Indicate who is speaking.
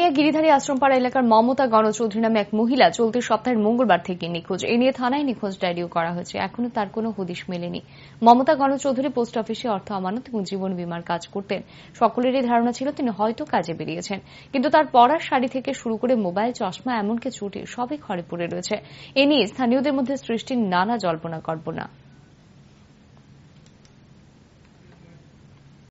Speaker 1: কুচবিহার গিরিধারী আশ্রমপাড়া এলাকার মমতা গণচৌধুরী নামে এক মহিলা চলতি সপ্তাহের মঙ্গলবার থেকে নিখোঁজ এ নিয়ে থানায় নিখোঁজ ডায়েরিও করা হয়েছে এখনও তার কোনো হদিশ মেলেনি মমতা গণচৌধুরী পোস্ট অফিসে অর্থ আমানত এবং জীবন বিমার কাজ করতেন সকলেরই ধারণা ছিল তিনি হয়তো কাজে বেরিয়েছেন কিন্তু তার পড়ার শাড়ি থেকে শুরু করে মোবাইল চশমা এমনকি চুটি সবই ঘরে পড়ে রয়েছে এ নিয়ে স্থানীয়দের মধ্যে সৃষ্টির নানা জল্পনা কল্পনা